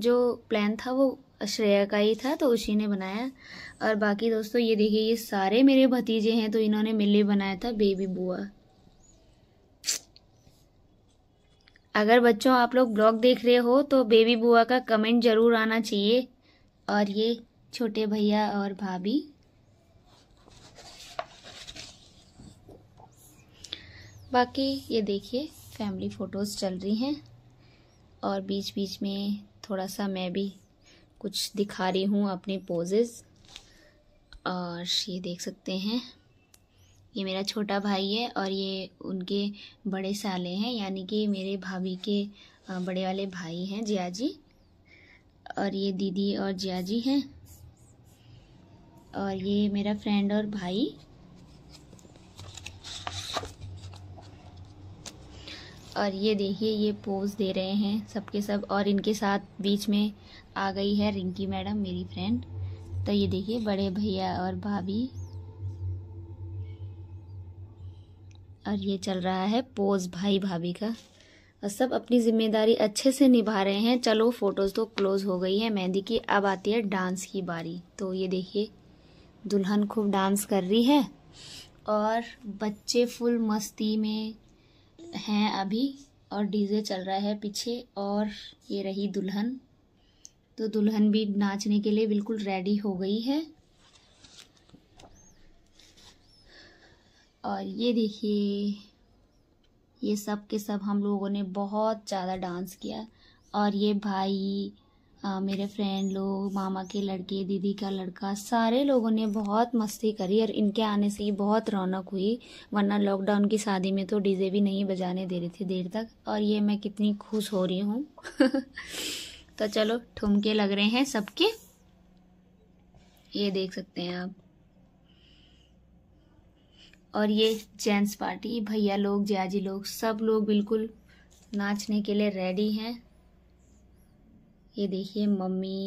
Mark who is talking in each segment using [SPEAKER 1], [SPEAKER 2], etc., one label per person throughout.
[SPEAKER 1] जो प्लान था वो श्रेया का ही था तो उसी ने बनाया और बाकी दोस्तों ये देखिए ये सारे मेरे भतीजे हैं तो इन्होंने मिले बनाया था बेबी बुआ अगर बच्चों आप लोग ब्लॉग देख रहे हो तो बेबी बुआ का कमेंट ज़रूर आना चाहिए और ये छोटे भैया और भाभी बाकी ये देखिए फैमिली फ़ोटोज़ चल रही हैं और बीच बीच में थोड़ा सा मैं भी कुछ दिखा रही हूँ अपने पोजेज़ और ये देख सकते हैं ये मेरा छोटा भाई है और ये उनके बड़े साले हैं यानी कि मेरे भाभी के बड़े वाले भाई हैं जिया जी और ये दीदी और जिया जी हैं और ये मेरा फ्रेंड और भाई और ये देखिए ये पोज दे रहे हैं सबके सब और इनके साथ बीच में आ गई है रिंकी मैडम मेरी फ्रेंड तो ये देखिए बड़े भैया और भाभी और ये चल रहा है पोज भाई भाभी का और सब अपनी जिम्मेदारी अच्छे से निभा रहे हैं चलो फोटोज़ तो क्लोज हो गई है मेहंदी की अब आती है डांस की बारी तो ये देखिए दुल्हन खूब डांस कर रही है और बच्चे फुल मस्ती में हैं अभी और डीजे चल रहा है पीछे और ये रही दुल्हन तो दुल्हन भी नाचने के लिए बिल्कुल रेडी हो गई है और ये देखिए ये सब के सब हम लोगों ने बहुत ज़्यादा डांस किया और ये भाई आ, मेरे फ्रेंड लोग मामा के लड़के दीदी का लड़का सारे लोगों ने बहुत मस्ती करी और इनके आने से ही बहुत रौनक हुई वरना लॉकडाउन की शादी में तो डीजे भी नहीं बजाने दे रहे थे देर तक और ये मैं कितनी खुश हो रही हूँ तो चलो ठुमके लग रहे हैं सबके ये देख सकते हैं आप और ये जेंट्स पार्टी भैया लोग जियाजी लोग सब लोग बिल्कुल नाचने के लिए रेडी हैं ये देखिए मम्मी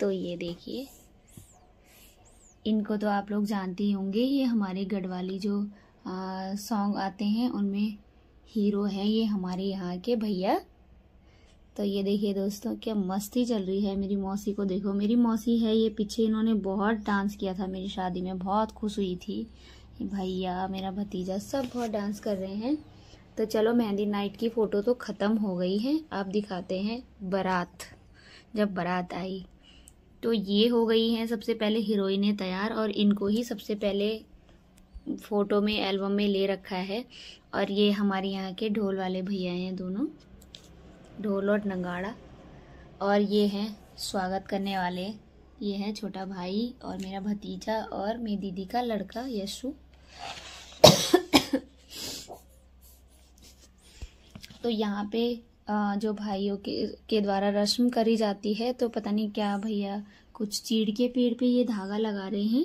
[SPEAKER 1] तो ये देखिए इनको तो आप लोग जानते ही होंगे ये हमारे गढ़वाली जो सॉन्ग आते हैं उनमें हीरो हैं ये हमारे यहाँ के भैया तो ये देखिए दोस्तों क्या मस्ती चल रही है मेरी मौसी को देखो मेरी मौसी है ये पीछे इन्होंने बहुत डांस किया था मेरी शादी में बहुत खुश हुई थी भैया मेरा भतीजा सब बहुत डांस कर रहे हैं तो चलो मेहंदी नाइट की फ़ोटो तो ख़त्म हो गई है आप दिखाते हैं बारात जब बारात आई तो ये हो गई हैं सबसे पहले हीरोइनें तैयार और इनको ही सबसे पहले फ़ोटो में एल्बम में ले रखा है और ये हमारे यहाँ के ढोल वाले भैया हैं दोनों ढोल और नंगाड़ा और ये हैं स्वागत करने वाले ये हैं छोटा भाई और मेरा भतीजा और मेरी दीदी का लड़का यशु तो यहाँ पे जो भाइयों के के द्वारा रस्म करी जाती है तो पता नहीं क्या भैया कुछ चीड़ के पेड़ पे ये धागा लगा रहे हैं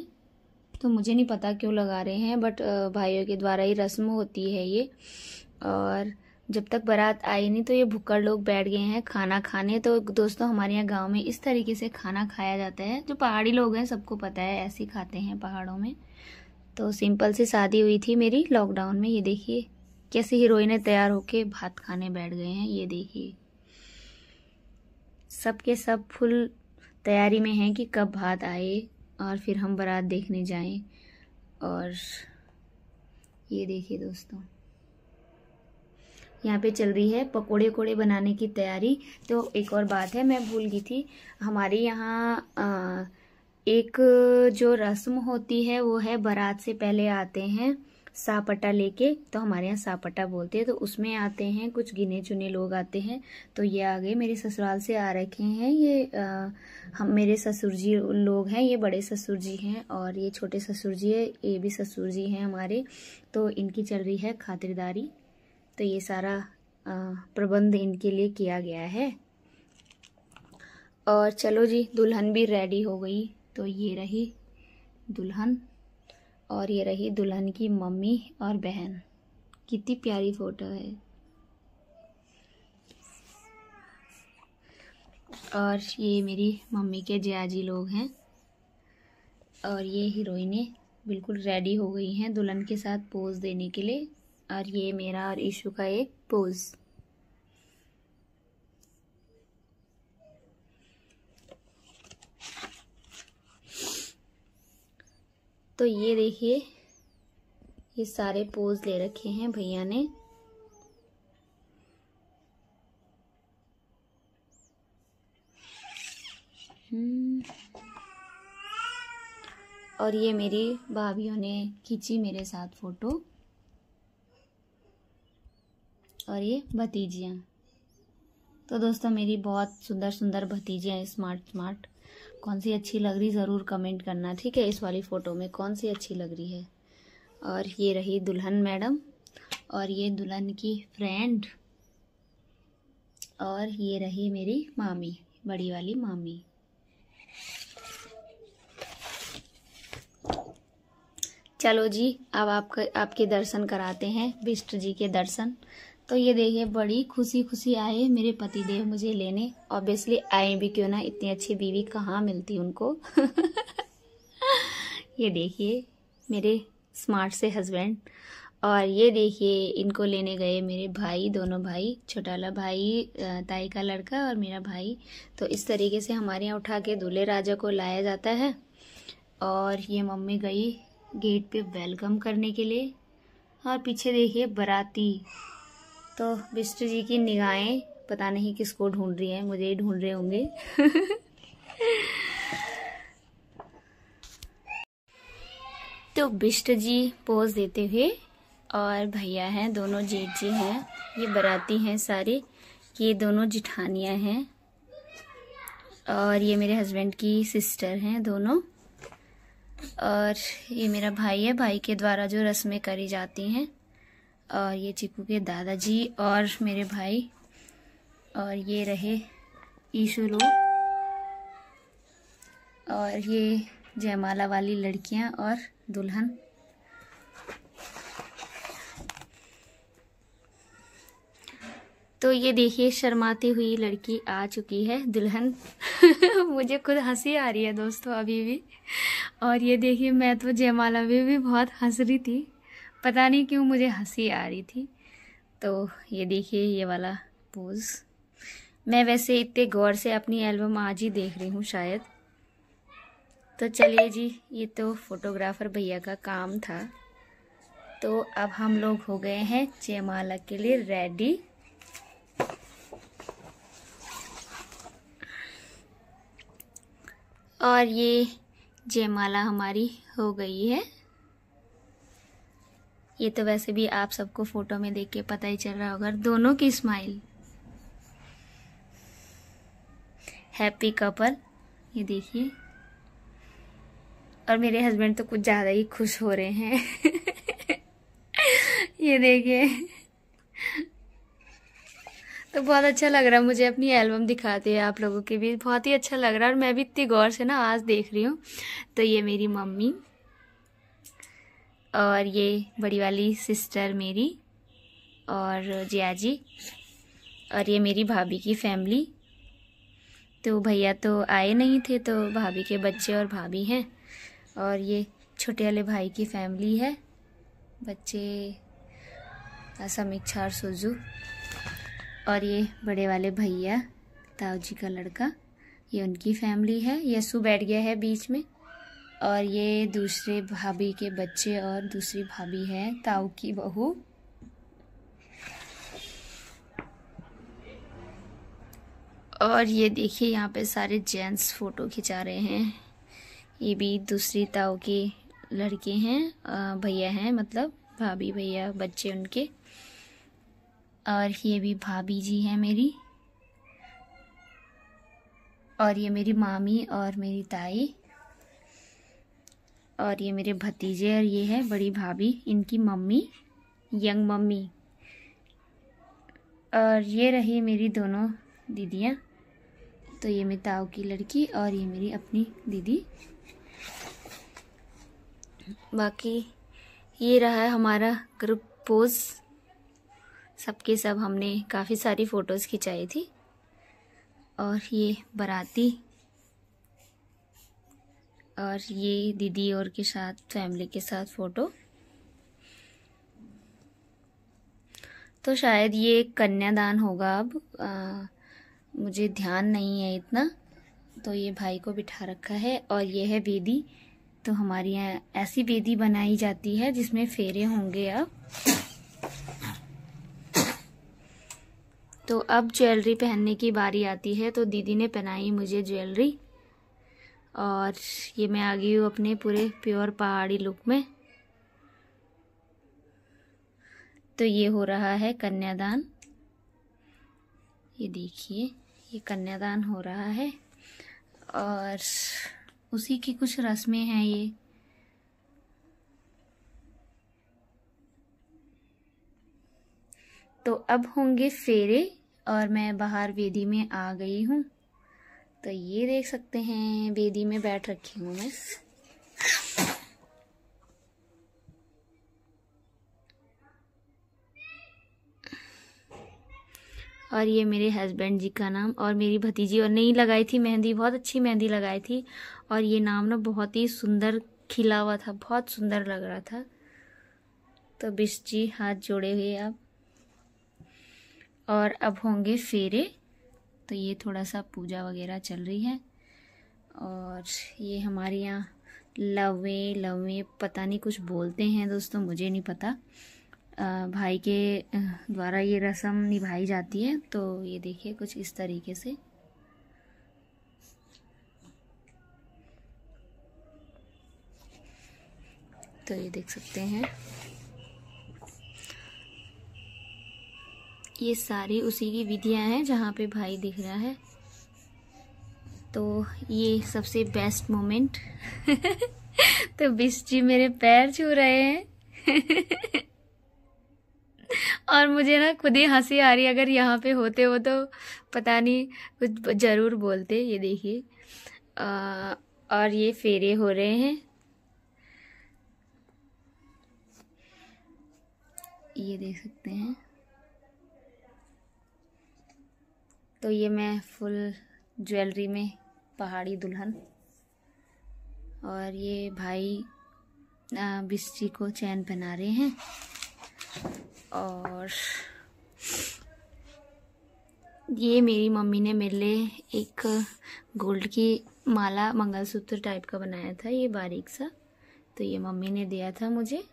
[SPEAKER 1] तो मुझे नहीं पता क्यों लगा रहे हैं बट भाइयों के द्वारा ही रस्म होती है ये और जब तक बारात आई नहीं तो ये भुक्कड़ लोग बैठ गए हैं खाना खाने तो दोस्तों हमारे यहाँ गांव में इस तरीके से खाना खाया जाता है जो पहाड़ी लोग हैं सबको पता है ऐसे ही खाते हैं पहाड़ों में तो सिंपल सी शादी हुई थी मेरी लॉकडाउन में ये देखिए कैसे हीरोइने तैयार होके भात खाने बैठ गए हैं ये देखिए सबके सब फुल तैयारी में हैं कि कब भात आए और फिर हम बारात देखने जाएं और ये देखिए दोस्तों यहाँ पे चल रही है पकोड़े कोड़े बनाने की तैयारी तो एक और बात है मैं भूल गई थी हमारे यहाँ एक जो रस्म होती है वो है बारात से पहले आते हैं सापटा लेके तो हमारे यहाँ सापटा बोलते हैं तो उसमें आते हैं कुछ गिने चुने लोग आते हैं तो ये आ गए मेरे ससुराल से आ रखे हैं ये आ, हम मेरे ससुर जी लोग हैं ये बड़े ससुर जी हैं और ये छोटे ससुर जी है ये भी ससुर जी हैं हमारे तो इनकी चल रही है खातिरदारी तो ये सारा आ, प्रबंध इनके लिए किया गया है और चलो जी दुल्हन भी रेडी हो गई तो ये रही दुल्हन और ये रही दुल्हन की मम्मी और बहन कितनी प्यारी फ़ोटो है और ये मेरी मम्मी के जियाजी लोग हैं और ये हीरोइनें बिल्कुल रेडी हो गई हैं दुल्हन के साथ पोज़ देने के लिए और ये मेरा और ईशु का एक पोज़ तो ये देखिए ये सारे पोज ले रखे हैं भैया ने हम्म। और ये मेरी भाभीियों ने खींची मेरे साथ फ़ोटो और ये भतीजियाँ तो दोस्तों मेरी बहुत सुंदर सुंदर भतीजियाँ स्मार्ट स्मार्ट कौन सी अच्छी लग रही ज़रूर कमेंट करना ठीक है इस वाली फ़ोटो में कौन सी अच्छी लग रही है और ये रही दुल्हन मैडम और ये दुल्हन की फ्रेंड और ये रही मेरी मामी बड़ी वाली मामी चलो जी अब आपका आपके दर्शन कराते हैं बिष्ट जी के दर्शन तो ये देखिए बड़ी खुशी खुशी आए मेरे पति देव मुझे लेने ऑब्वियसली आए भी क्यों ना इतनी अच्छी बीवी कहाँ मिलती उनको ये देखिए मेरे स्मार्ट से हस्बैंड और ये देखिए इनको लेने गए मेरे भाई दोनों भाई छोटाला भाई ताई का लड़का और मेरा भाई तो इस तरीके से हमारे यहाँ उठा के दूल्हे राजा को लाया जाता है और ये मम्मी गई गेट पे वेलकम करने के लिए और पीछे देखिए बराती तो विष्णु जी की निगाहें पता नहीं किसको ढूंढ रही हैं मुझे ही ढूंढ रहे होंगे तो बिष्ट जी पोज देते हुए और भैया हैं दोनों जेठ जी हैं ये बराती हैं सारे ये दोनों जिठानिया हैं और ये मेरे हस्बैंड की सिस्टर हैं दोनों और ये मेरा भाई है भाई के द्वारा जो रस्में करी जाती हैं और ये चिकू के दादाजी और मेरे भाई और ये रहे ईशू लोग और ये जयमाला वाली लड़कियां और दुल्हन तो ये देखिए शर्माती हुई लड़की आ चुकी है दुल्हन मुझे खुद हंसी आ रही है दोस्तों अभी भी और ये देखिए मैं तो जयमाला में भी बहुत हंस रही थी पता नहीं क्यों मुझे हंसी आ रही थी तो ये देखिए ये वाला पोज़ मैं वैसे इतने गौर से अपनी एल्बम आज ही देख रही हूँ शायद तो चलिए जी ये तो फोटोग्राफ़र भैया का काम था तो अब हम लोग हो गए हैं जयमाला के लिए रेडी और ये जयमाला हमारी हो गई है ये तो वैसे भी आप सबको फोटो में देख के पता ही चल रहा होगा दोनों की स्माइल हैप्पी कपल ये देखिए और मेरे हस्बैंड तो कुछ ज़्यादा ही खुश हो रहे हैं ये देखिए तो बहुत अच्छा लग रहा है मुझे अपनी एल्बम दिखाते हैं आप लोगों के भी बहुत ही अच्छा लग रहा है और मैं भी इतनी गौर से ना आज देख रही हूँ तो ये मेरी मम्मी और ये बड़ी वाली सिस्टर मेरी और जिया जी और ये मेरी भाभी की फैमिली तो भैया तो आए नहीं थे तो भाभी के बच्चे और भाभी हैं और ये छोटे वाले भाई की फैमिली है बच्चे समीक्षा और सोजू और ये बड़े वाले भैया ताऊ जी का लड़का ये उनकी फैमिली है यसु बैठ गया है बीच में और ये दूसरे भाभी के बच्चे और दूसरी भाभी है ताऊ की बहू और ये देखिए यहाँ पे सारे जेंट्स फ़ोटो खिंचा रहे हैं ये भी दूसरी ताऊ के लड़के हैं भैया हैं मतलब भाभी भैया बच्चे उनके और ये भी भाभी जी हैं मेरी और ये मेरी मामी और मेरी ताई और ये मेरे भतीजे और ये है बड़ी भाभी इनकी मम्मी यंग मम्मी और ये रही मेरी दोनों दीदियाँ तो ये मेरी ताऊ की लड़की और ये मेरी अपनी दीदी बाकी ये रहा है हमारा ग्रुप पोज सबके सब हमने काफ़ी सारी फ़ोटोज़ खिंचाई थी और ये बाराती और ये दीदी और के साथ फैमिली के साथ फ़ोटो तो शायद ये कन्यादान होगा अब आ, मुझे ध्यान नहीं है इतना तो ये भाई को बिठा रखा है और ये है बेदी तो हमारे यहाँ ऐसी बेदी बनाई जाती है जिसमें फेरे होंगे अब तो अब ज्वेलरी पहनने की बारी आती है तो दीदी ने पहनाई मुझे ज्वेलरी और ये मैं आ गई हूँ अपने पूरे प्योर पहाड़ी लुक में तो ये हो रहा है कन्यादान ये देखिए ये कन्यादान हो रहा है और उसी की कुछ रस्में हैं ये तो अब होंगे फेरे और मैं बाहर वेदी में आ गई हूँ तो ये देख सकते हैं बेदी में बैठ रखी हूँ मैं और ये मेरे हस्बैंड जी का नाम और मेरी भतीजी और नहीं लगाई थी मेहंदी बहुत अच्छी मेहंदी लगाई थी और ये नाम ना बहुत ही सुंदर खिला हुआ था बहुत सुंदर लग रहा था तो बिश जी हाथ जोड़े हुए आप और अब होंगे फेरे तो ये थोड़ा सा पूजा वगैरह चल रही है और ये हमारे यहाँ लवे लवे पता नहीं कुछ बोलते हैं दोस्तों मुझे नहीं पता भाई के द्वारा ये रस्म निभाई जाती है तो ये देखिए कुछ इस तरीके से तो ये देख सकते हैं ये सारी उसी की विधियां हैं जहाँ पे भाई दिख रहा है तो ये सबसे बेस्ट मोमेंट तो बिस् जी मेरे पैर छू रहे हैं और मुझे ना खुद ही हंसी आ रही अगर यहाँ पे होते हो तो पता नहीं कुछ ज़रूर बोलते ये देखिए और ये फेरे हो रहे हैं ये देख सकते हैं तो ये मैं फुल ज्वेलरी में पहाड़ी दुल्हन और ये भाई बिस्टी को चैन पहना रहे हैं और ये मेरी मम्मी ने मेरे लिए एक गोल्ड की माला मंगलसूत्र टाइप का बनाया था ये बारीक सा तो ये मम्मी ने दिया था मुझे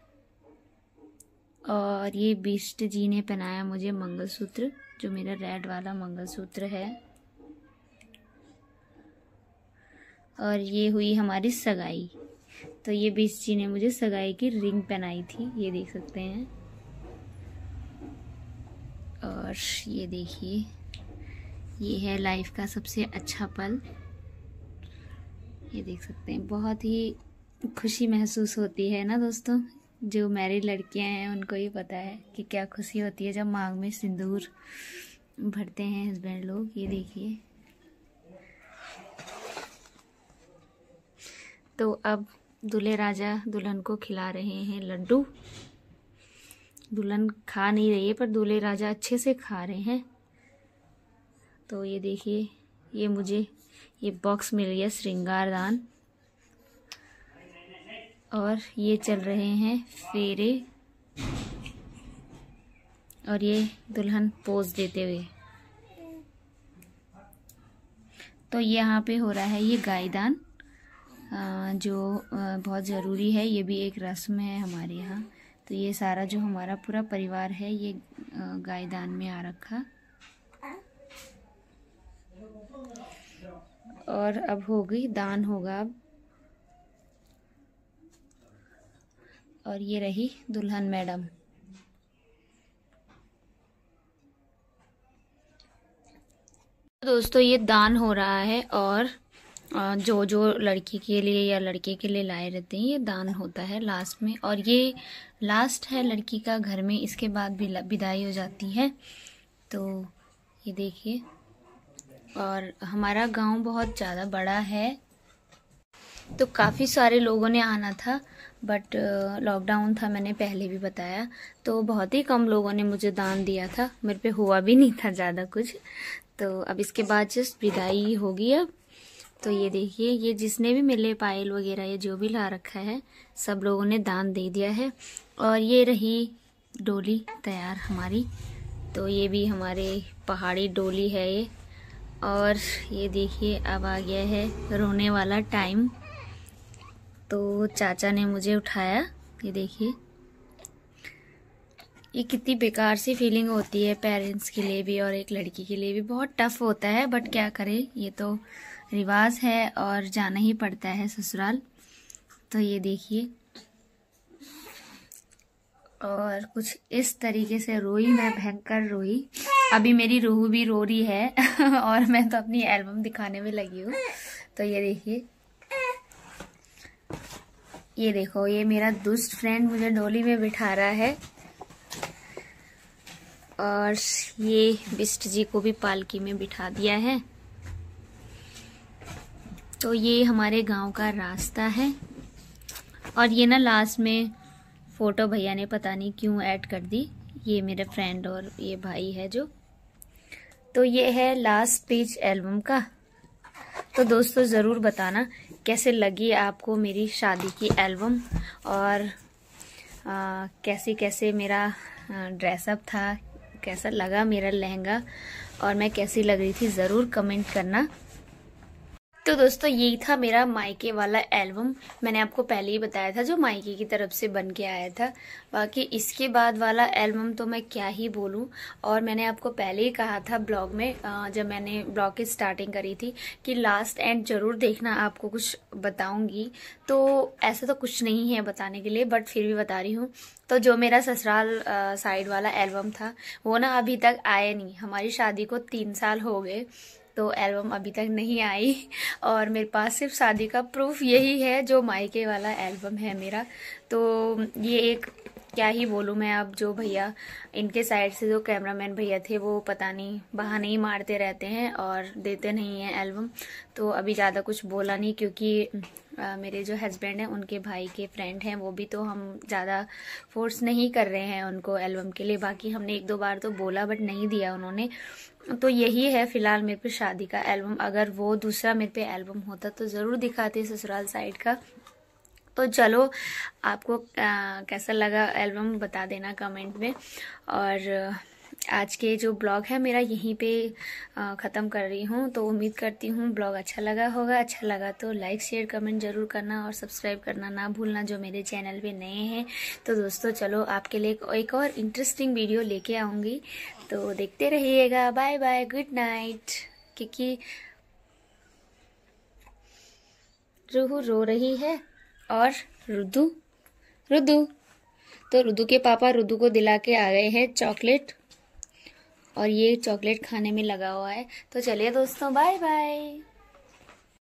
[SPEAKER 1] और ये बिष्ट जी ने पहनाया मुझे मंगलसूत्र जो मेरा रेड वाला मंगलसूत्र है और ये हुई हमारी सगाई तो ये बीस जी ने मुझे सगाई की रिंग पहनाई थी ये देख सकते हैं और ये देखिए ये है लाइफ का सबसे अच्छा पल ये देख सकते हैं बहुत ही खुशी महसूस होती है ना दोस्तों जो मैरिड लड़कियां हैं उनको ही पता है कि क्या खुशी होती है जब मांग में सिंदूर भरते हैं हस्बैंड लोग ये देखिए तो अब दूल्हे राजा दुल्हन को खिला रहे हैं लड्डू दुल्हन खा नहीं रही है पर दूल्हे राजा अच्छे से खा रहे हैं तो ये देखिए ये मुझे ये बॉक्स मिल गया श्रृंगारदान और ये चल रहे हैं फेरे और ये दुल्हन पोज देते हुए तो यहाँ पे हो रहा है ये गायदान जो बहुत ज़रूरी है ये भी एक रस्म है हमारे यहाँ तो ये सारा जो हमारा पूरा परिवार है ये गायदान में आ रखा और अब होगी दान होगा अब और ये रही दुल्हन मैडम दोस्तों ये दान हो रहा है और जो जो लड़की के लिए या लड़के के लिए लाए रहते हैं ये दान होता है लास्ट में और ये लास्ट है लड़की का घर में इसके बाद भी विदाई हो जाती है तो ये देखिए और हमारा गांव बहुत ज़्यादा बड़ा है तो काफ़ी सारे लोगों ने आना था बट लॉकडाउन uh, था मैंने पहले भी बताया तो बहुत ही कम लोगों ने मुझे दान दिया था मेरे पे हुआ भी नहीं था ज़्यादा कुछ तो अब इसके बाद जस्ट विदाई होगी अब तो ये देखिए ये जिसने भी मिले पायल वगैरह ये जो भी ला रखा है सब लोगों ने दान दे दिया है और ये रही डोली तैयार हमारी तो ये भी हमारे पहाड़ी डोली है ये और ये देखिए अब आ गया है रोने वाला टाइम तो चाचा ने मुझे उठाया ये देखिए ये कितनी बेकार सी फीलिंग होती है पेरेंट्स के लिए भी और एक लड़की के लिए भी बहुत टफ होता है बट क्या करें ये तो रिवाज है और जाना ही पड़ता है ससुराल तो ये देखिए और कुछ इस तरीके से रोई मैं भयंकर रोई अभी मेरी रूह भी रो रही है और मैं तो अपनी एल्बम दिखाने में लगी हूँ तो ये देखिए ये देखो ये मेरा दुष्ट फ्रेंड मुझे डोली में बिठा रहा है और ये बिस्ट जी को भी पालकी में बिठा दिया है तो ये हमारे गांव का रास्ता है और ये ना लास्ट में फ़ोटो भैया ने पता नहीं क्यों ऐड कर दी ये मेरे फ्रेंड और ये भाई है जो तो ये है लास्ट पेज एल्बम का तो दोस्तों ज़रूर बताना कैसे लगी आपको मेरी शादी की एल्बम और आ, कैसे कैसे मेरा ड्रेसअप था कैसा लगा मेरा लहंगा और मैं कैसी लग रही थी ज़रूर कमेंट करना तो दोस्तों ये था मेरा मायके वाला एल्बम मैंने आपको पहले ही बताया था जो मायके की तरफ से बन के आया था बाकी इसके बाद वाला एल्बम तो मैं क्या ही बोलूँ और मैंने आपको पहले ही कहा था ब्लॉग में जब मैंने ब्लॉग की स्टार्टिंग करी थी कि लास्ट एंड ज़रूर देखना आपको कुछ बताऊंगी तो ऐसा तो कुछ नहीं है बताने के लिए बट फिर भी बता रही हूँ तो जो मेरा ससुराल साइड वाला एल्बम था वो ना अभी तक आया नहीं हमारी शादी को तीन साल हो गए तो एल्बम अभी तक नहीं आई और मेरे पास सिर्फ शादी का प्रूफ यही है जो मायके वाला एल्बम है मेरा तो ये एक क्या ही बोलूँ मैं अब जो भैया इनके साइड से जो कैमरामैन भैया थे वो पता नहीं बहाने ही मारते रहते हैं और देते नहीं हैं एल्बम तो अभी ज़्यादा कुछ बोला नहीं क्योंकि आ, मेरे जो हस्बैंड हैं उनके भाई के फ्रेंड हैं वो भी तो हम ज़्यादा फोर्स नहीं कर रहे हैं उनको एल्बम के लिए बाकी हमने एक दो बार तो बोला बट नहीं दिया उन्होंने तो यही है फिलहाल मेरे पे शादी का एल्बम अगर वो दूसरा मेरे पे एल्बम होता तो ज़रूर दिखाती ससुराल साइड का तो चलो आपको आ, कैसा लगा एल्बम बता देना कमेंट में और आज के जो ब्लॉग है मेरा यहीं पे ख़त्म कर रही हूँ तो उम्मीद करती हूँ ब्लॉग अच्छा लगा होगा अच्छा लगा तो लाइक शेयर कमेंट ज़रूर करना और सब्सक्राइब करना ना भूलना जो मेरे चैनल पे नए हैं तो दोस्तों चलो आपके लिए एक और इंटरेस्टिंग वीडियो लेके आऊँगी तो देखते रहिएगा बाय बाय गुड नाइट क्योंकि रूहू रो रही है और रुदू रुदू तो रुदू के पापा रुदू को दिला के आ गए हैं चॉकलेट और ये चॉकलेट खाने में लगा हुआ है तो चलिए दोस्तों बाय बाय